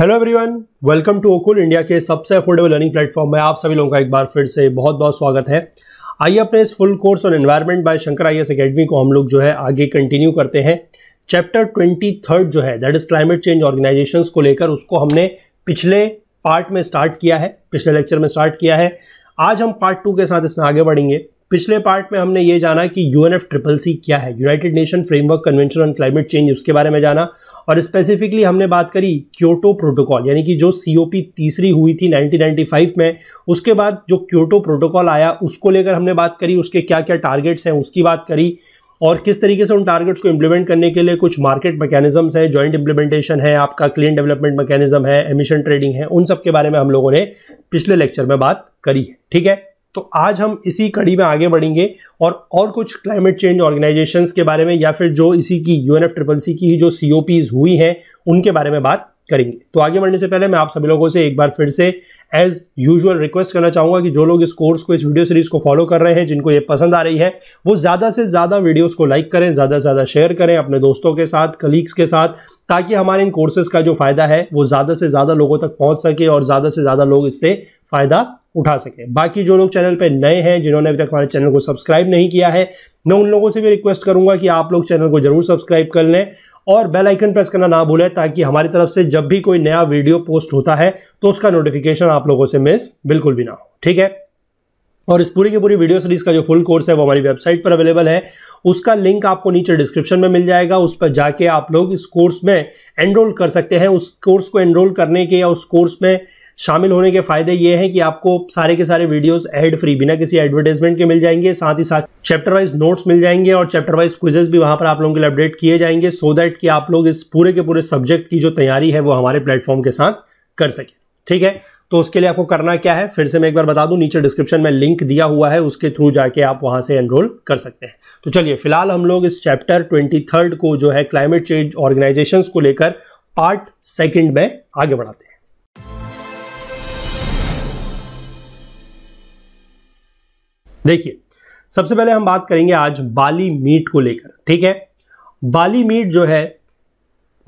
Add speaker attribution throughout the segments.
Speaker 1: Hello everyone welcome to ओकुल India के सबसे अफोर्डेबल लर्निंग प्लेटफॉर्म में आप सभी लोगों का एक बार फिर से बहुत बहुत स्वागत है आइए अपने इस full course on environment by Shankar I S Academy को हम लोग जो है आगे कंटिन्यू करते हैं चैप्टर ट्वेंटी थर्ड जो है that is climate change organisation को लेकर उसको हमने पिछले पार्ट में स्टार्ट किया है पिछले लेक्चर में स्टार्ट किया है आज हम पार्ट टू के साथ इसमें आगे बढ़ेंगे पिछले पार्ट में हमने ये जाना कि U N F triple C क्या है United Nation framework convention on climate change उसके बारे में जाना और स्पेसिफिकली हमने बात करी क्योटो प्रोटोकॉल यानी कि जो पी तीसरी हुई थी 1995 में उसके बाद जो क्योटो प्रोटोकॉल आया उसको लेकर हमने बात करी उसके क्या क्या टारगेट्स हैं उसकी बात करी और किस तरीके से उन टारगेट्स को इंप्लीमेंट करने के लिए कुछ मार्केट मैकेनिज्म्स हैं जॉइंट इम्प्लीमेंटेशन है आपका क्लीन डेवलपमेंट मैकेनिज्म है एमिशन ट्रेडिंग है उन सब के बारे में हम लोगों ने पिछले लेक्चर में बात करी है ठीक है तो आज हम इसी कड़ी में आगे बढ़ेंगे और और कुछ क्लाइमेट चेंज ऑर्गेनाइजेशंस के बारे में या फिर जो इसी की यू एन ट्रिपल सी की जो सी हुई हैं उनके बारे में बात करेंगे तो आगे बढ़ने से पहले मैं आप सभी लोगों से एक बार फिर से एज यूजुअल रिक्वेस्ट करना चाहूँगा कि जो लोग इस कोर्स को इस वीडियो सीरीज़ को फॉलो कर रहे हैं जिनको ये पसंद आ रही है वो ज़्यादा से ज़्यादा वीडियोस को लाइक करें ज़्यादा से ज़्यादा शेयर करें अपने दोस्तों के साथ कलीग्स के साथ ताकि हमारे इन कोर्सेज का जो फ़ायदा है वो ज़्यादा से ज़्यादा लोगों तक पहुँच सके और ज़्यादा से ज़्यादा लोग इससे फ़ायदा उठा सके बाकी जो लोग चैनल पर नए हैं जिन्होंने अभी तक हमारे चैनल को सब्सक्राइब नहीं किया है मैं उन लोगों से भी रिक्वेस्ट करूंगा कि आप लोग चैनल को जरूर सब्सक्राइब कर लें और बेल आइकन प्रेस करना ना भूलें ताकि हमारी तरफ से जब भी कोई नया वीडियो पोस्ट होता है तो उसका नोटिफिकेशन आप लोगों से मिस बिल्कुल भी ना हो ठीक है और इस पूरी की पूरी वीडियो सीरीज का जो फुल कोर्स है वो हमारी वेबसाइट पर अवेलेबल है उसका लिंक आपको नीचे डिस्क्रिप्शन में मिल जाएगा उस पर जाके आप लोग इस कोर्स में एनरोल कर सकते हैं उस कोर्स को एनरोल करने के या उस कोर्स में शामिल होने के फायदे ये हैं कि आपको सारे के सारे वीडियोस एड फ्री बिना किसी एडवर्टाइजमेंट के मिल जाएंगे साथ ही साथ चैप्टर वाइज नोट्स मिल जाएंगे और चैप्टर वाइज क्विजेज भी वहां पर आप लोगों के लिए अपडेट किए जाएंगे सो दैट कि आप लोग इस पूरे के पूरे सब्जेक्ट की जो तैयारी है वो हमारे प्लेटफॉर्म के साथ कर सके ठीक है तो उसके लिए आपको करना क्या है फिर से मैं एक बार बता दूं नीचे डिस्क्रिप्शन में लिंक दिया हुआ है उसके थ्रू जाके आप वहां से एनरोल कर सकते हैं तो चलिए फिलहाल हम लोग इस चैप्टर ट्वेंटी थर्ड को जो है क्लाइमेट चेंज ऑर्गेनाइजेशन को लेकर पार्ट सेकेंड में आगे बढ़ाते हैं देखिए सबसे पहले हम बात करेंगे आज बाली मीट को लेकर ठीक है बाली मीट जो है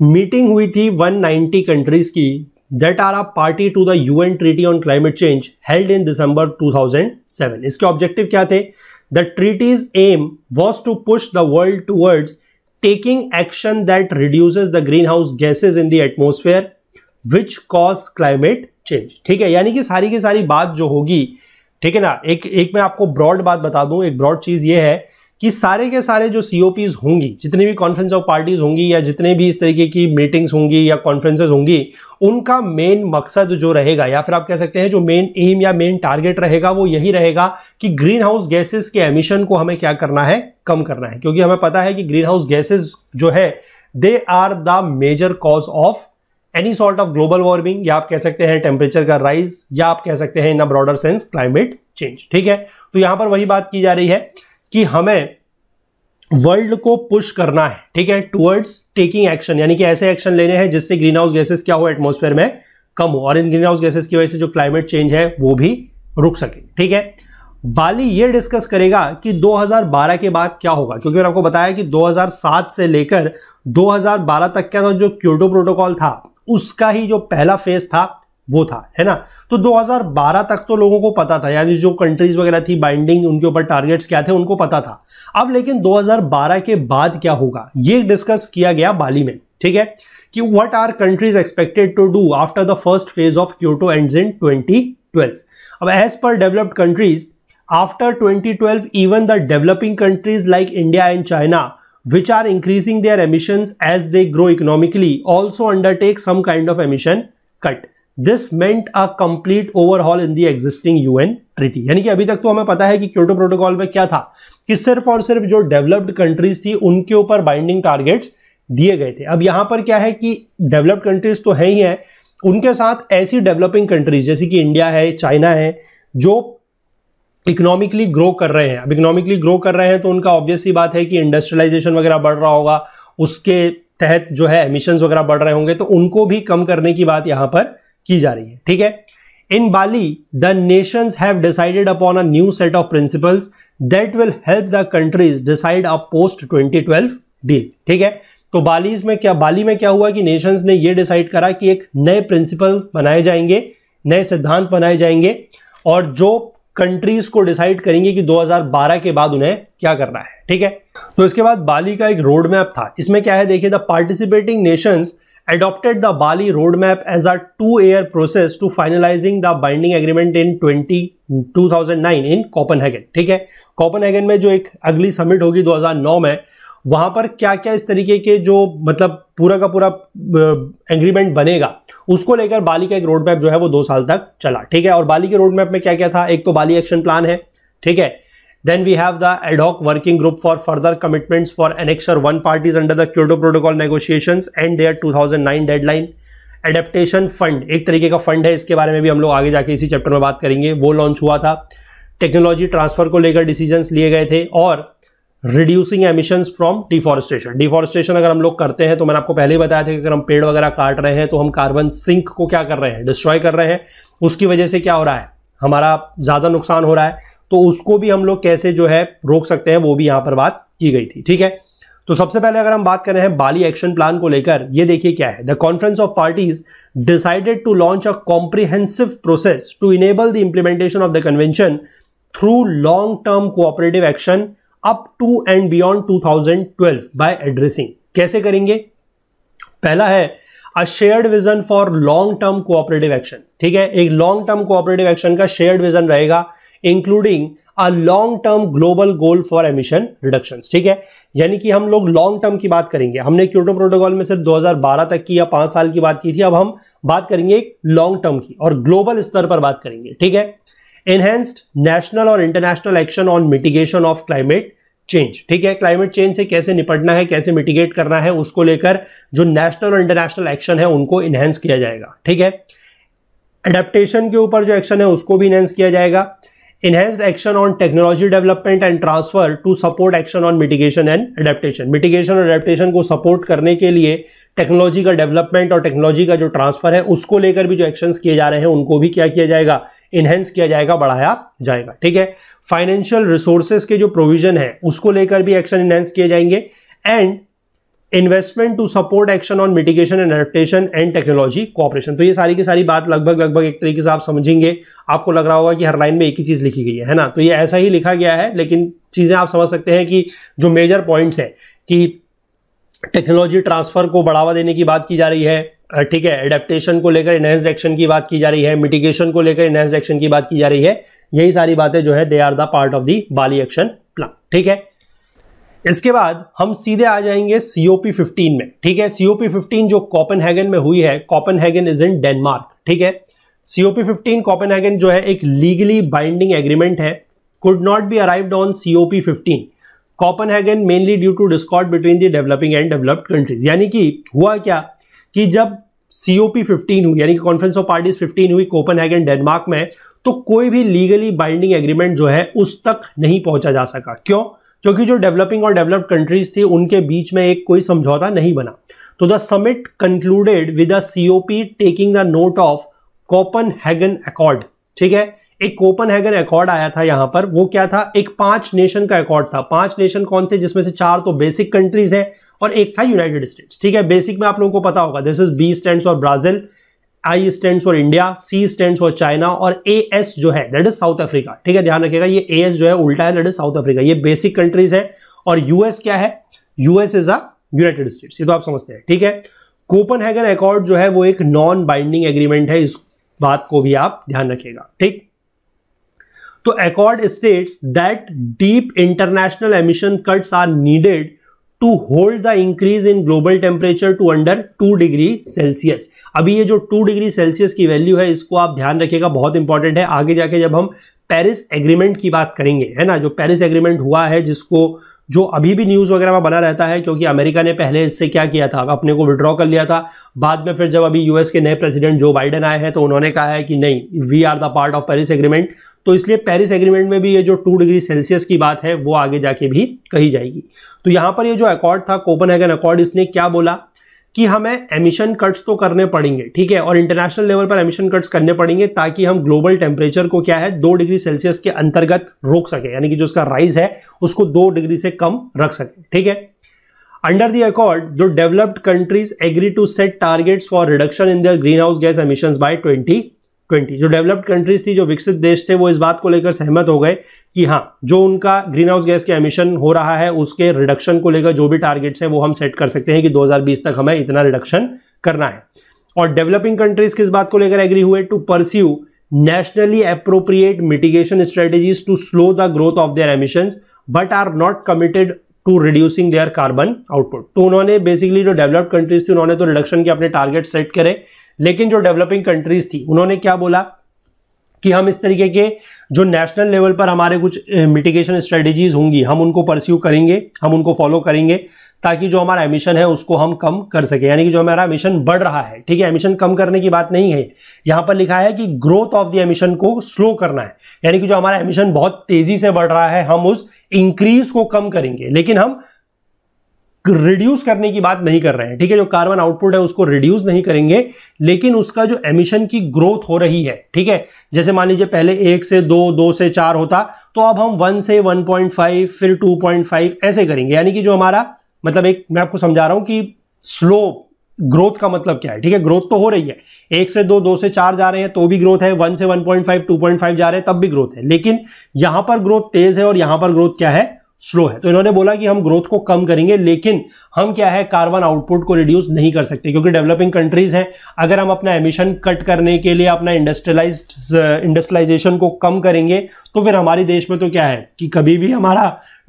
Speaker 1: मीटिंग हुई थी 190 कंट्रीज की that are a party to the UN treaty on climate change held in December 2007 इसके ऑब्जेक्टिव क्या थे the treaty's aim was to push the world towards action that that the greenhouse gases in the atmosphere which cause climate change ठीक है यानी कि सारी की सारी बात जो होगी ठीक है ना एक एक मैं आपको ब्रॉड बात बता दूं एक ब्रॉड चीज़ ये है कि सारे के सारे जो सी होंगी जितनी भी कॉन्फ्रेंस ऑफ पार्टीज होंगी या जितने भी इस तरीके की मीटिंग्स होंगी या कॉन्फ्रेंसेज होंगी उनका मेन मकसद जो रहेगा या फिर आप कह सकते हैं जो मेन एम या मेन टारगेट रहेगा वो यही रहेगा कि ग्रीन हाउस गैसेज के एमिशन को हमें क्या करना है कम करना है क्योंकि हमें पता है कि ग्रीन हाउस गैसेज जो है they are the major cause of any sort of global warming या आप कह सकते हैं टेम्परेचर का राइज या आप कह सकते हैं in a broader sense climate change ठीक है तो यहां पर वही बात की जा रही है कि हमें वर्ल्ड को पुश करना है ठीक है टुवर्ड्स टेकिंग एक्शन यानी कि ऐसे एक्शन लेने हैं जिससे ग्रीन हाउस गैसेस क्या हो एटमोस्फेयर में कम हो और इन ग्रीन हाउस गैसेस की वजह से जो क्लाइमेट चेंज है वो भी रुक सके ठीक है बाली ये डिस्कस करेगा कि 2012 के बाद क्या होगा क्योंकि मैंने आपको बताया कि 2007 से लेकर 2012 तक का जो क्योटो प्रोटोकॉल था उसका ही जो पहला फेज था वो था है ना तो 2012 तक तो लोगों को पता था यानी जो कंट्रीज वगैरह थी बाइंडिंग उनके ऊपर टारगेट्स क्या थे उनको पता था अब लेकिन 2012 के बाद क्या होगा ये डिस्कस किया गया बाली में ठीक है कि what are countries expected to do after the first phase of Kyoto and in twenty अब as per developed countries after 2012 even the developing countries like India and China which are increasing their emissions as they grow economically also undertake some kind of emission cut this meant a complete overall in the existing an treaty यानी कि अभी तक तो हमें पता है कि Kyoto protocol में क्या था कि सिर्फ और सिर्फ जो डेवलप्ड कंट्रीज थी उनके ऊपर बाइंडिंग टारगेट्स दिए गए थे अब यहां पर क्या है कि डेवलप्ड कंट्रीज तो है ही है उनके साथ ऐसी डेवलपिंग कंट्रीज जैसे कि इंडिया है चाइना है जो इकोनॉमिकली ग्रो कर रहे हैं अब इकोनॉमिकली ग्रो कर रहे हैं तो उनका ऑब्वियस ही बात है कि इंडस्ट्रियलाइजेशन वगैरह बढ़ रहा होगा उसके तहत जो है एमिशंस वगैरह बढ़ रहे होंगे तो उनको भी कम करने की बात यहां पर की जा रही है ठीक है in Bali the nations have decided upon a new set of principles that will help the countries decide a post 2012 deal ठीक है तो बालीज में क्या बाली में क्या हुआ कि नेशंस ने ये डिसाइड करा कि एक नए प्रिंसिपल बनाए जाएंगे नए सिद्धांत बनाए जाएंगे और जो कंट्रीज को डिसाइड करेंगे कि 2012 के बाद उन्हें क्या करना है ठीक है तो इसके बाद बाली का एक रोड मैप था इसमें क्या है देखिए the participating nations adopted the Bali roadmap as a two-year process to finalizing the binding agreement in 20, 2009 in Copenhagen ठीक है कॉपन में जो एक अगली समिट होगी 2009 में वहाँ पर क्या क्या इस तरीके के जो मतलब पूरा का पूरा एग्रीमेंट बनेगा उसको लेकर बाली का एक रोड मैप जो है वो दो साल तक चला ठीक है और बाली के रोड मैप में क्या क्या था एक तो बाली एक्शन प्लान है ठीक है then we have the ad hoc working group for further further for annexure one parties under the the protocol negotiation and and two thousand deadline adaptation fund एक तरीके का फंड है इसके बारे में भी हम लोग आगे जाके इसी चैप्टर में बात करेंगे वो लॉन्च हुआ था टेक्नोलॉजी ट्रांसफर को लेकर डिसीजंस लिए गए थे और reducing emission from deforestation deforestation अगर हम लोग करते हैं तो मैंने आपको पहले ही बताया था कि अगर हम पेड़ वगैरह काट रहे हैं तो हम कार्बन सिंक को क्या कर रहे हैं डिस्ट्रॉय कर रहे हैं उसकी वजह से क्या हो रहा है हमारा ज़्यादा नुकसान हो रहा है तो उसको भी हम लोग कैसे जो है रोक सकते हैं वो भी यहां पर बात की गई थी ठीक है तो सबसे पहले अगर हम बात करें हैं बाली एक्शन प्लान को लेकर ये देखिए क्या है the conference of parties decided to launch a comprehensive process to enable the implementation of the convention through long term cooperative action up to and beyond 2012 by addressing कैसे करेंगे पहला है a shared vision for long term cooperative action ठीक है एक long term cooperative action का shared vision रहेगा including a long term global goal for emission reduction ठीक है यानी कि हम लोग लॉन्ग टर्म की बात करेंगे हमने क्योटो प्रोटोकॉल में सिर्फ 2012 तक की या पांच साल की बात की थी अब हम बात करेंगे एक लॉन्ग टर्म की और ग्लोबल स्तर पर बात करेंगे ठीक है एनहेंस्ड नेशनल और international action on mitigation of climate change ठीक है क्लाइमेट चेंज से कैसे निपटना है कैसे मिटिगेट करना है उसको लेकर जो नेशनल और इंटरनेशनल एक्शन है उनको इन्हेंस किया जाएगा ठीक है एडेप्टेशन के ऊपर जो एक्शन है उसको भी इन्हेंस किया जाएगा enhanced action on technology development and transfer to support action on mitigation and adaptation mitigation और एडेप्टेशन को सपोर्ट करने के लिए टेक्नोलॉजी का डेवलपमेंट और टेक्नोलॉजी का जो ट्रांसफर है उसको लेकर भी जो एक्शन किए जा रहे हैं उनको भी क्या किया जाएगा इन्हेंस किया जाएगा बढ़ाया जाएगा ठीक है फाइनेंशियल रिसोर्सेज के जो प्रोविजन है उसको लेकर भी एक्शन इनहेंस किए जाएंगे and investment to support action on mitigation and adaptation and technology cooperation तो ये सारी की सारी बात लगभग लगभग एक तरीके से आप समझेंगे आपको लग रहा होगा कि हर लाइन में एक ही चीज़ लिखी गई है है ना तो ये ऐसा ही लिखा गया है लेकिन चीज़ें आप समझ सकते हैं कि जो मेजर पॉइंट्स हैं कि टेक्नोलॉजी ट्रांसफर को बढ़ावा देने की बात की जा रही है ठीक है एडेप्टेशन को लेकर इनहेंस एक्शन की बात की जा रही है मिटिगेशन को लेकर इनहेंस एक्शन की बात की जा रही है यही सारी बातें जो है they are the part of the Bali action plan ठीक है इसके बाद हम सीधे आ जाएंगे सीओपी फिफ्टीन में ठीक है सीओपी फिफ्टीन जो कॉपन में हुई है हैगन इज इन डेनमार्क ठीक है सीओपी कॉपन हैगन जो है एक लीगली बाइंडिंग एग्रीमेंट है could not be arrived on COP Copenhagen mainly due to discord between the developing and developed countries यानी कि हुआ क्या कि जब सी ओ पी फिफ्टीन हुई यानी कि कॉन्फ्रेंस ऑफ पार्टीज फिफ्टीन हुई हैगन डेनमार्क में तो कोई भी लीगली बाइंडिंग एग्रीमेंट जो है उस तक नहीं पहुंचा जा सका क्यों क्योंकि जो डेवलपिंग और डेवलप्ड कंट्रीज थी उनके बीच में एक कोई समझौता नहीं बना तो the summit concluded with the P taking the note of Copenhagen accord ठीक है एक कोपन हैगन अकॉर्ड आया था यहां पर वो क्या था एक पांच नेशन का अकॉर्ड था पांच नेशन कौन थे जिसमें से चार तो बेसिक कंट्रीज है और एक था यूनाइटेड स्टेट्स ठीक है बेसिक में आप लोगों को पता होगा this is B stand for Brazil I stand for India C stand for China और ए एस जो है दैट इज साउथ अफ्रीका ठीक है ध्यान रखिएगा ये ए एस जो है उल्टा है दैट इज साउथ अफ्रीका ये बेसिक कंट्रीज है और यूएस क्या है US is a United States ये तो आप समझते हैं ठीक है कोपन हैगन अकॉर्ड जो है वो एक नॉन बाइंडिंग एग्रीमेंट है इस बात को भी आप ध्यान रखिएगा ठीक तो accord states that deep international emission cuts are needed to hold the increase in global temperature to under two degree Celsius अभी ये जो टू डिग्री सेल्सियस की वैल्यू है इसको आप ध्यान रखिएगा बहुत इंपॉर्टेंट है आगे जाके जब हम पेरिस एग्रीमेंट की बात करेंगे है ना जो पेरिस एग्रीमेंट हुआ है जिसको जो अभी भी न्यूज़ वगैरह में बना रहता है क्योंकि अमेरिका ने पहले इससे क्या किया था अपने को विड्रॉ कर लिया था बाद में फिर जब अभी यूएस के नए प्रेसिडेंट जो बाइडेन आए हैं तो उन्होंने कहा है कि नहीं we are the part of Paris agreement तो इसलिए पेरिस एग्रीमेंट में भी ये जो टू डिग्री सेल्सियस की बात है वो आगे जाके भी कही जाएगी तो यहाँ पर ये जो अकॉर्ड था कोपन अकॉर्ड इसने क्या बोला कि हमें एमिशन कट्स तो करने पड़ेंगे ठीक है और इंटरनेशनल लेवल पर एमिशन कट्स करने पड़ेंगे ताकि हम ग्लोबल टेम्परेचर को क्या है दो डिग्री सेल्सियस के अंतर्गत रोक सके यानी कि जो उसका राइज है उसको दो डिग्री से कम रख सके ठीक है अंडर दी अकॉर्ड जो developed countries agree to set targets for reduction in their greenhouse gas emission by twenty twenty जो डेवलप्ड कंट्रीज थी जो विकसित देश थे वो इस बात को लेकर सहमत हो गए कि हाँ जो उनका ग्रीन हाउस गैस के एमिशन हो रहा है उसके रिडक्शन को लेकर जो भी टारगेट्स हैं वो हम सेट कर सकते हैं कि 2020 तक हमें इतना रिडक्शन करना है और डेवलपिंग कंट्रीज किस बात को लेकर एग्री हुए to pursue nationally appropriate mitigation strategies to slow the growth of their emission but are not committed to reducing their carbon output तो उन्होंने बेसिकली जो डेवलप्ड कंट्रीज थी उन्होंने तो रिडक्शन के अपने टारगेट सेट करे लेकिन जो डेवलपिंग कंट्रीज थी उन्होंने क्या बोला कि हम इस तरीके के जो नेशनल लेवल पर हमारे कुछ मिटिगेशन स्ट्रेटेजीज होंगी हम उनको परस्यू करेंगे हम उनको फॉलो करेंगे ताकि जो हमारा एमिशन है उसको हम कम कर सके यानी कि जो हमारा एमिशन बढ़ रहा है ठीक है एमिशन कम करने की बात नहीं है यहां पर लिखा है कि ग्रोथ ऑफ द एमिशन को स्लो करना है यानी कि जो हमारा एमिशन बहुत तेजी से बढ़ रहा है हम उस इंक्रीज को कम करेंगे लेकिन हम रिड्यूस करने की बात नहीं कर रहे हैं ठीक है जो कार्बन आउटपुट है उसको रिड्यूस नहीं करेंगे लेकिन उसका जो एमिशन की ग्रोथ हो रही है ठीक है जैसे मान लीजिए पहले एक से दो दो से चार होता तो अब हम वन से वन पॉइंट फाइव फिर टू पॉइंट फाइव ऐसे करेंगे यानी कि जो हमारा मतलब एक मैं आपको समझा रहा हूं कि स्लो ग्रोथ का मतलब क्या है ठीक है ग्रोथ तो हो रही है एक से दो दो से चार जा रहे हैं तो भी ग्रोथ है वन से one point five two point five जा रहे हैं तब भी ग्रोथ है लेकिन यहां पर ग्रोथ तेज है और यहां पर ग्रोथ क्या है स्लो है तो इन्होंने बोला कि हम ग्रोथ को कम करेंगे लेकिन हम क्या है कार्बन आउटपुट को रिड्यूस नहीं कर सकते क्योंकि डेवलपिंग कंट्रीज हैं अगर हम अपना एमिशन कट करने के लिए अपना इंडस्ट्रियलाइज इंडस्ट्रियलाइजेशन uh, को कम करेंगे तो फिर हमारे देश में तो क्या है कि कभी भी हमारा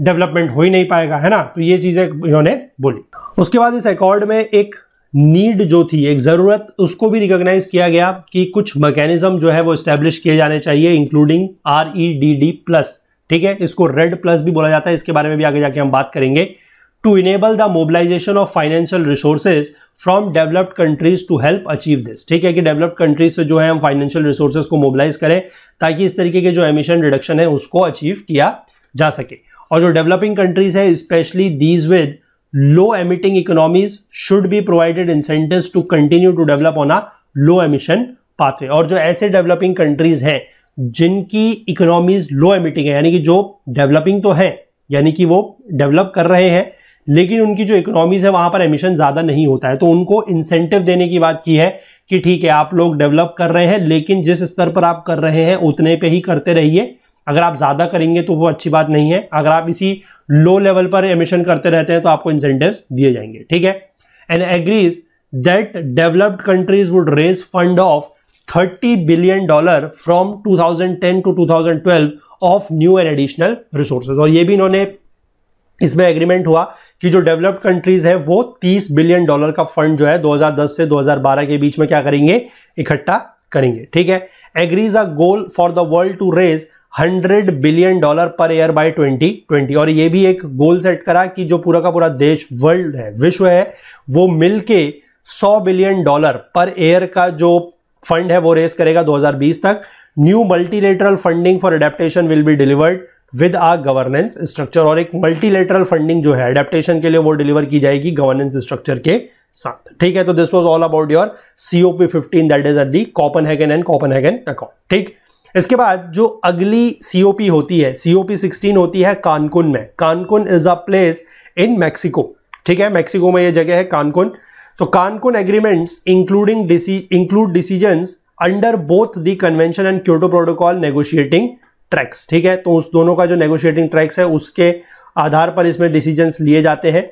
Speaker 1: डेवलपमेंट हो ही नहीं पाएगा है ना तो ये चीज़ें इन्होंने बोली उसके बाद इस अकॉर्ड में एक नीड जो थी एक ज़रूरत उसको भी रिकॉग्नाइज किया गया कि कुछ मैकेनिज्म जो है वो स्टेब्लिश किए जाने चाहिए including R E D D plus ठीक है इसको रेड प्लस भी बोला जाता है इसके बारे में भी आगे जाके हम बात करेंगे to enable the mobilisation of financial resources from developed countries to help achieve this ठीक है कि डेवलप्ड कंट्रीज से जो है हम फाइनेंशियल रिसोर्सेज को मोबिलाइज करें ताकि इस तरीके के जो एमिशन रिडक्शन है उसको अचीव किया जा सके और जो डेवलपिंग कंट्रीज है specially these with low emitting economies should be provided incentive to continue to develop on a low emission pathway और जो ऐसे डेवलपिंग कंट्रीज हैं जिनकी इकोनॉमीज लो एमिटिंग है यानी कि जो डेवलपिंग तो है यानी कि वो डेवलप कर रहे हैं लेकिन उनकी जो इकोनॉमीज है वहां पर एमिशन ज़्यादा नहीं होता है तो उनको इंसेंटिव देने की बात की है कि ठीक है आप लोग डेवलप कर रहे हैं लेकिन जिस स्तर पर आप कर रहे हैं उतने पे ही करते रहिए अगर आप ज़्यादा करेंगे तो वो अच्छी बात नहीं है अगर आप इसी लो लेवल पर एमिशन करते रहते हैं तो आपको इंसेंटिव दिए जाएंगे ठीक है and agrees that developed countries would raise fund of thirty billion two thousand ten to two thousand twelve of new and additional resources और ये भी इन्होंने इसमें एग्रीमेंट हुआ कि जो डेवलप्ड कंट्रीज है वो 30 बिलियन डॉलर का फंड जो है 2010 से 2012 के बीच में क्या करेंगे इकट्ठा करेंगे ठीक है agrees a goal for the world to raise 100 billion dollar per year by 2020 और ये भी एक गोल सेट करा कि जो पूरा का पूरा देश वर्ल्ड है विश्व है वो मिलके 100 बिलियन डॉलर पर ईयर का जो फंड है वो रेस करेगा 2020 तक new multilateral funding for adaptation will be delivered with a governance structure और एक मल्टीलेटरल फंडिंग जो है एडेप्टेशन के लिए वो डिलीवर की जाएगी गवर्नेंस स्ट्रक्चर के साथ ठीक है तो this was all about your COP fifteen that is at the Copenhagen and Copenhagen account ठीक इसके बाद जो अगली सीओपी होती है सीओपी सिक्सटीन होती है कानकुन में Cancun is a place in Mexico ठीक है मैक्सिको में ये जगह है कानकुन तो Cancun agreements including include decision under both the convention and Kyoto protocol negotiating tracks ठीक है तो उस दोनों का जो नेगोशिएटिंग ट्रैक्स है उसके आधार पर इसमें डिसीजन लिए जाते हैं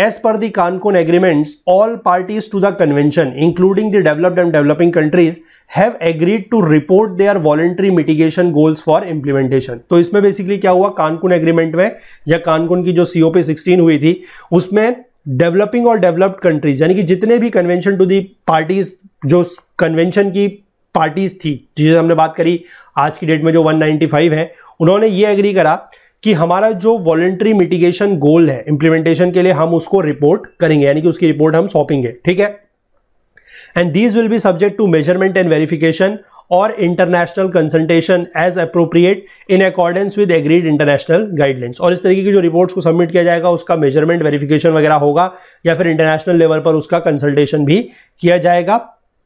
Speaker 1: एज पर the Cancun agreements all parties to the convention including the developed and developing countries have agreed to report they are voluntary mitigation goals for implementation तो इसमें बेसिकली क्या हुआ कानकुन एग्रीमेंट में या कानकुन की जो सीओपी सिक्सटीन हुई थी उसमें डेवलपिंग और डेवलप्ड कंट्रीज यानी कि जितने भी कन्वेंशन टू दी पार्टीज जो कन्वेंशन की पार्टीज थी जिसे हमने बात करी आज की डेट में जो 195 है उन्होंने ये एग्री करा कि हमारा जो वॉलेंट्री मिटिगेशन गोल है इंप्लीमेंटेशन के लिए हम उसको रिपोर्ट करेंगे यानी कि उसकी रिपोर्ट हम सौंपेंगे ठीक है and these will be subject to measurement and verification और international consultation as appropriate in accordance with agreed international guidelines और इस तरीके की जो रिपोर्ट्स को सबमिट किया जाएगा उसका मेजरमेंट वेरिफिकेशन वगैरह होगा या फिर इंटरनेशनल लेवल पर उसका कंसल्टेशन भी किया जाएगा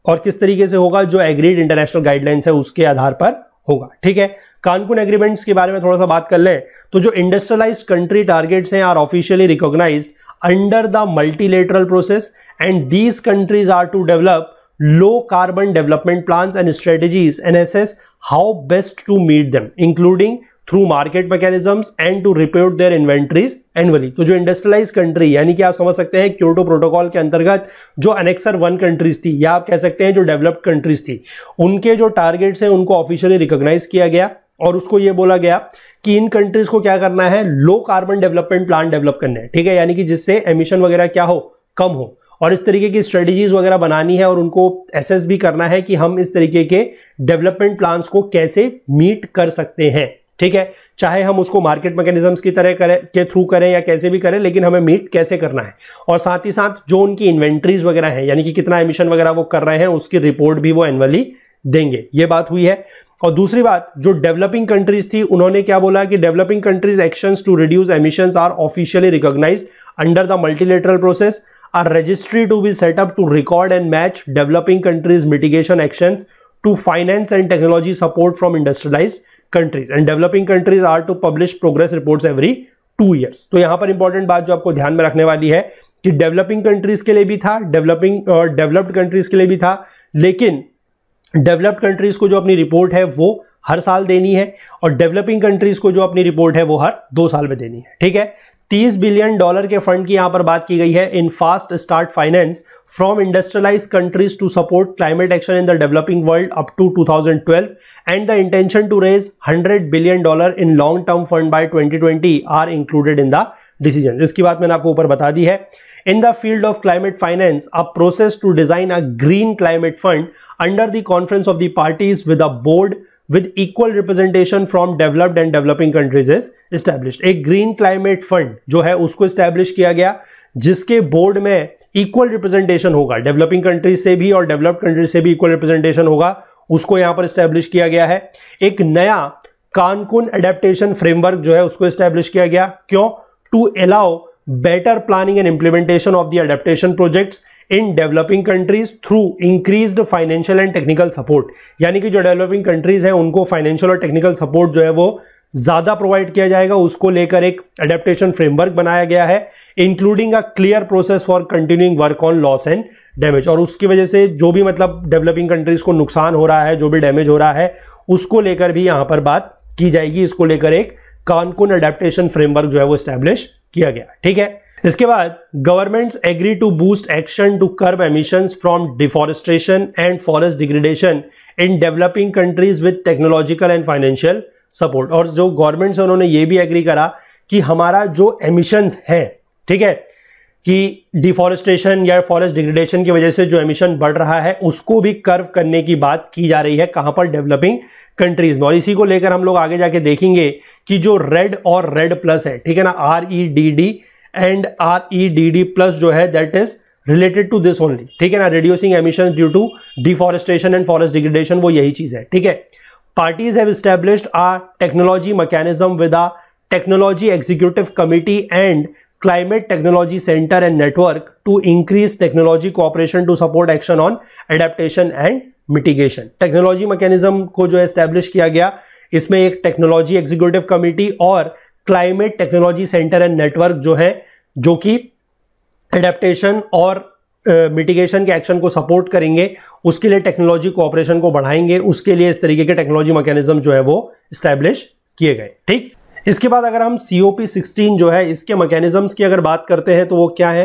Speaker 1: और किस तरीके से होगा जो एग्रीड इंटरनेशनल गाइडलाइंस है उसके आधार पर होगा ठीक है कानकुन एग्रीमेंट्स के बारे में थोड़ा सा बात कर लें तो जो इंडस्ट्रियलाइज कंट्री टारगेट्स हैं are officially recognised under the multilateral process and these countries are to develop low carbon development plans and strategies NSS how best to meet them including through market mechanisms and to repair their inventories annually तो जो industrialise country यानी कि आप समझ सकते हैं Kyoto protocol के अंतर्गत जो अनेक्सर वन कंट्रीज थी या आप कह सकते हैं जो डेवलप्ड कंट्रीज थी उनके जो टारगेट्स हैं उनको ऑफिशियली रिकोगनाइज किया गया और उसको यह बोला गया कि इन कंट्रीज को क्या करना है low carbon development plan develop करने ठीक है यानी कि जिससे एमिशन वगैरह क्या हो कम हो और इस तरीके की स्ट्रेटजीज वगैरह बनानी है और उनको एसेस भी करना है कि हम इस तरीके के डेवलपमेंट प्लान्स को कैसे मीट कर सकते हैं ठीक है चाहे हम उसको मार्केट मैकेनिज्म्स की तरह करें के थ्रू करें या कैसे भी करें लेकिन हमें मीट कैसे करना है और साथ ही साथ जो उनकी इन्वेंट्रीज वगैरह हैं यानी कि कितना एमिशन वगैरह वो कर रहे हैं उसकी रिपोर्ट भी वो एनुअली देंगे ये बात हुई है और दूसरी बात जो डेवलपिंग कंट्रीज थी उन्होंने क्या बोला कि developing countries actions to reduce emissions are officially recognised under the multilateral process a registry to be set up to record and match developing countries mitigation actions to finance and technology support from industrialized countries and developing countries are to publish progress reports every 2 years to yahan par important baat jo aapko dhyan mein rakhne wali hai ki developing countries ke liye bhi tha developing uh, developed countries ke liye bhi tha lekin developed countries ko jo apni report hai wo हर साल देनी है और developing countries को जो अपनी report है वो हर दो साल में देनी है ठीक है 30 बिलियन डॉलर के फंड की यहां पर बात की गई है in fast start finance from industrialise countries to support climate action in the developing world up to 2012 and the intention to raise 100 billion dollar in long term fund by 2020 are included in the decision इसकी बात मैंने आपको ऊपर बता दी है in the field of climate finance a process to design a green climate fund under the conference of the parties with a board with equal representation from developed and developing countries is established एक green climate fund जो है उसको establish किया गया जिसके board में equal representation होगा developing countries से भी और developed countries से भी equal representation होगा उसको यहां पर establish किया गया है एक नया कानकुन एडेप्टेशन फ्रेमवर्क जो है उसको establish किया गया क्यों to allow better planning and implementation of the adaptation projects in developing countries through increased financial and technical support यानी कि जो डेवलपिंग कंट्रीज हैं उनको फाइनेंशियल और टेक्निकल सपोर्ट जो है वो ज़्यादा प्रोवाइड किया जाएगा उसको लेकर एक अडेप्टेशन फ्रेमवर्क बनाया गया है including a clear process for continuing work on loss and damage और उसकी वजह से जो भी मतलब डेवलपिंग कंट्रीज को नुकसान हो रहा है जो भी डैमेज हो रहा है उसको लेकर भी यहाँ पर बात की जाएगी इसको लेकर एक कानकुन अडेप्टेशन फ्रेमवर्क जो है वो स्टैब्लिश किया गया ठीक है इसके बाद governments agree to boost action to curb emissions from deforestation and forest degradation in developing countries with technological and financial support और जो गवर्नमेंट्स उन्होंने ये भी एग्री करा कि हमारा जो एमिशंस है ठीक है कि डिफॉरेस्टेशन या फॉरेस्ट डिग्रेडेशन की वजह से जो एमिशन बढ़ रहा है उसको भी कर्व करने की बात की जा रही है कहां पर डेवलपिंग कंट्रीज में और इसी को लेकर हम लोग आगे जाके देखेंगे कि जो रेड और रेड प्लस है ठीक है ना R E D D and R E D D plus जो है that is related to this only ठीक है ना reducing emission due to deforestation and forest degradation वो यही चीज है ठीक है parties have established are technology mechanism with a technology executive committee and climate technology centre and network to increase technology cooperation to support action on adaptation and mitigation technology mechanism को जो है establish किया गया इसमें एक technology executive committee और climate technology centre and network जो है जो कि एडेप्टेशन और मिटिगेशन के एक्शन को सपोर्ट करेंगे उसके लिए टेक्नोलॉजी कोऑपरेशन को बढ़ाएंगे उसके लिए इस तरीके के टेक्नोलॉजी मैकेनिज्म जो है वो स्टैब्लिश किए गए ठीक इसके बाद अगर हम सी ओ पी सिक्सटीन जो है इसके मैकेनिज्म्स की अगर बात करते हैं तो वो क्या है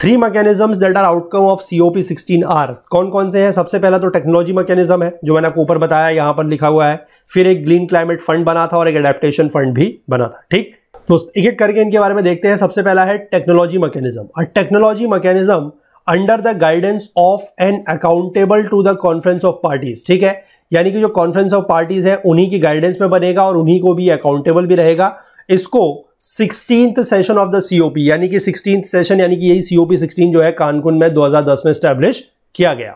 Speaker 1: three mechanisms that are outcome of C O P sixteen are कौन कौन से हैं सबसे पहला तो टेक्नोलॉजी मैकेनिज्म है जो मैंने आपको ऊपर बताया यहाँ पर लिखा हुआ है फिर एक ग्रीन क्लाइमेट फंड बना था और एक एडेप्टेशन फंड भी बना था ठीक दोस्त एक एक करके इनके बारे में देखते हैं सबसे पहला है टेक्नोलॉजी मैकेनिज्म और technology mechanism under the guidance of an accountable to the conference of parties ठीक है यानी कि जो कॉन्फ्रेंस ऑफ पार्टीज है उन्हीं की गाइडेंस में बनेगा और उन्हीं को भी अकाउंटेबल भी रहेगा इसको sixteen session of the COP यानी कि सिक्सटीन सेशन यानी कि यही सीओपी सिक्सटीन जो है कानकुन में 2010 में स्टैब्लिश किया गया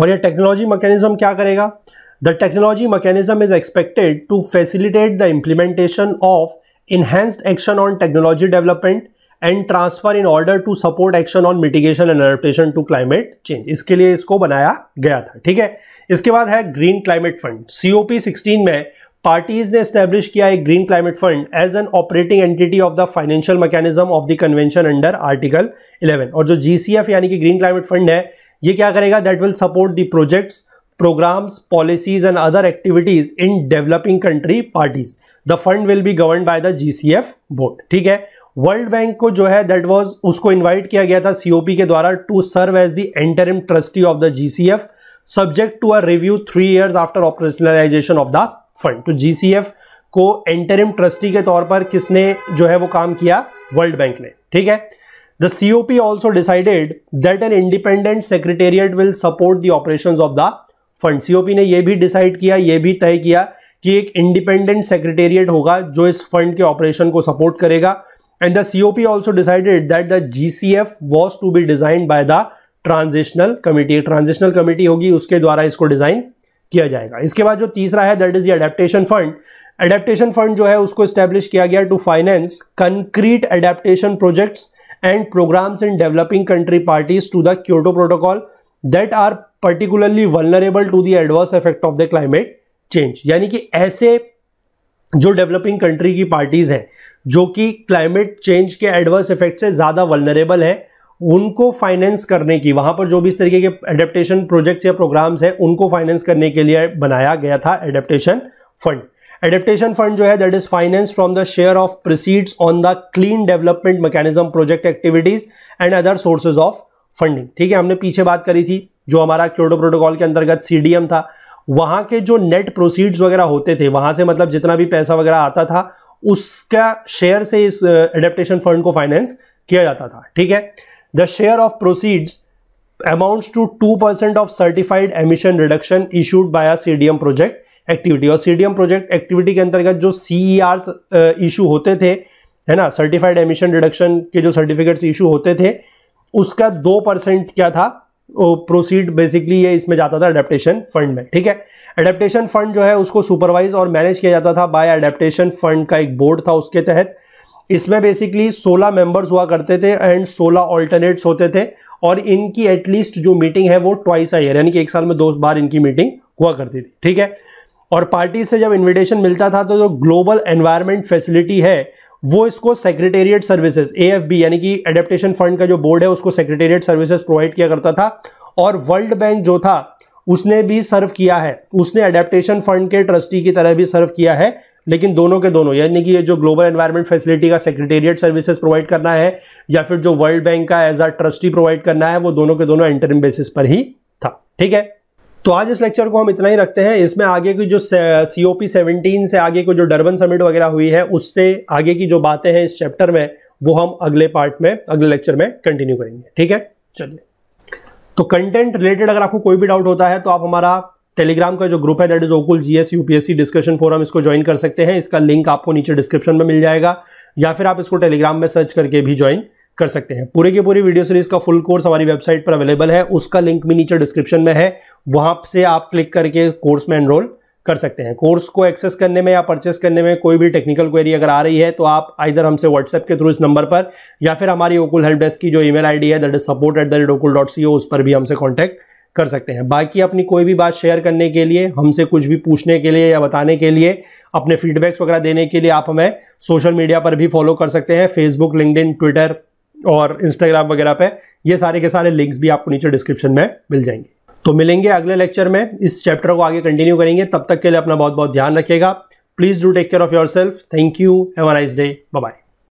Speaker 1: और यह टेक्नोलॉजी मैकेनिज्म क्या करेगा the technology mechanism is expected to facilitate the implementation of enhanced action on technology development and transfer in order to support action on mitigation and adaptation to climate change इसके लिए इसको बनाया गया था ठीक है इसके बाद है green climate fund C COP sixteen में पार्टीज ने स्टैब्लिश किया एक green climate fund as an operating entity of the financial mechanism of the convention under article eleven और जो जीसीएफ यानी कि ग्रीन क्लाइमेट फंड है ये क्या करेगा that will support the projects programs, policies and other activities in developing country parties. The fund will be governed by the GCF board. theek hai world bank ko jo hai that was usko invite kiya gaya tha cop ke dwara to serve as the interim trustee of the gcf subject to a review 3 years after operationalization of the fund to gcf को interim trustee के तौर पर किसने जो है वो काम किया वर्ल्ड बैंक ने ठीक है The COP also decided that an independent secretariat will support the operations of the fund COP ने यह भी डिसाइड किया यह भी तय किया कि एक इंडिपेंडेंट सेक्रेटेरिएट होगा जो इस फंड के ऑपरेशन को सपोर्ट करेगा and the COP also decided that the GCF was to be design by the transitional committee transitional committee होगी उसके द्वारा इसको डिजाइन किया जाएगा इसके बाद जो तीसरा है that is the adaptation fund adaptation fund जो है उसको स्टैब्लिश किया गया to finance concrete adaptation projects and programmes in developing country parties to the Kyoto protocol that are particularly vulnerable to the adverse effect of the climate change यानी कि ऐसे जो developing country की पार्टीज़ हैं जो कि क्लाइमेट चेंज के adverse effect से ज़्यादा वनरेबल है उनको फाइनेंस करने की वहाँ पर जो भी इस तरीके के एडेप्टेशन प्रोजेक्ट्स या प्रोग्राम्स हैं उनको फाइनेंस करने के लिए बनाया गया था एडेप्टेशन फंड एडेप्टेशन फंड जो है that is finance from the share of proceeds on the clean development mechanism project activities and other sources of funding ठीक है हमने पीछे बात करी थी जो हमारा क्योटो प्रोटोकॉल के अंतर्गत सी था वहां के जो नेट प्रोसीड्स वगैरह होते थे वहां से मतलब जितना भी पैसा वगैरह आता था उसका शेयर से इस एडेप्टेशन फंड को फाइनेंस किया जाता था ठीक है the share of proceeds amount to two percent of certified emission reduction issued by a CDM project activity और सीडीएम प्रोजेक्ट एक्टिविटी के अंतर्गत जो सीईआर इशू e होते थे है ना सर्टिफाइड एमिशन रिडक्शन के जो सर्टिफिकेट्स इशू होते थे उसका दो परसेंट क्या था प्रोसीड बेसिकली ये इसमें जाता था अडेप्टेशन फंड में ठीक है अडेप्टेशन फंड जो है उसको सुपरवाइज और मैनेज किया जाता था बाय अडेप्टेशन फंड का एक बोर्ड था उसके तहत इसमें बेसिकली 16 मेंबर्स हुआ करते थे एंड 16 ऑल्टरनेट्स होते थे और इनकी एटलीस्ट जो मीटिंग है वो ट्वाइस आई है यानी कि एक साल में दो बार इनकी मीटिंग हुआ करती थी ठीक है और पार्टी से जब इन्विटेशन मिलता था तो जो ग्लोबल एनवायरमेंट फैसिलिटी है वो इसको सेक्रेटेरिएट सर्विसेज बी यानी कि एडेप्टेशन फंड का जो बोर्ड है उसको सेक्रेटेरिएट सर्विसेज प्रोवाइड किया करता था और वर्ल्ड बैंक जो था उसने भी सर्व किया है उसने एडेप्टेशन फंड के ट्रस्टी की तरह भी सर्व किया है लेकिन दोनों के दोनों यानी कि ये जो ग्लोबल एनवायरनमेंट फैसिलिटी का सेक्रेटेरिएट सर्विसेज प्रोवाइड करना है या फिर जो वर्ल्ड बैंक का एज आ ट्रस्टी प्रोवाइड करना है वो दोनों के दोनों इंटरम बेसिस पर ही था ठीक है तो आज इस लेक्चर को हम इतना ही रखते हैं इसमें आगे की जो सी ओ पी सेवनटीन से आगे को जो डर्बन समिट वगैरह हुई है उससे आगे की जो बातें हैं इस चैप्टर में वो हम अगले पार्ट में अगले लेक्चर में कंटिन्यू करेंगे ठीक है चलिए तो कंटेंट रिलेटेड अगर आपको कोई भी डाउट होता है तो आप हमारा टेलीग्राम का जो ग्रुप है दैट इज ओकुल जीएस यूपीएससी डिस्कशन फोरम इसको ज्वाइन कर सकते हैं इसका लिंक आपको नीचे डिस्क्रिप्शन में मिल जाएगा या फिर आप इसको टेलीग्राम में सर्च करके भी ज्वाइन कर सकते हैं पूरे के पूरे वीडियो सीरीज का फुल कोर्स हमारी वेबसाइट पर अवेलेबल है उसका लिंक भी नीचे डिस्क्रिप्शन में है वहां से आप क्लिक करके कोर्स में एनरोल कर सकते हैं कोर्स को एक्सेस करने में या परचेस करने में कोई भी टेक्निकल क्वेरी अगर आ रही है तो आप इधर हमसे व्हाट्सएप के थ्रू इस नंबर पर या फिर हमारी ओकुल हेल्प डेस्क की जो ईमेल आईडी है that is support at the rate ओकुल डॉट सी ओ उस पर भी हमसे कॉन्टैक्ट कर सकते हैं बाकी अपनी कोई भी बात शेयर करने के लिए हमसे कुछ भी पूछने के लिए या बताने के लिए अपने फीडबैक्स वगैरह देने के लिए आप हमें सोशल मीडिया पर भी फॉलो कर सकते हैं फेसबुक लिंकड ट्विटर और इंस्टाग्राम वगैरह पे ये सारे के सारे लिंक्स भी आपको नीचे डिस्क्रिप्शन में मिल जाएंगे तो मिलेंगे अगले लेक्चर में इस चैप्टर को आगे कंटिन्यू करेंगे तब तक के लिए अपना बहुत बहुत ध्यान रखिएगा please do take care of yourself thank you have a nice day bye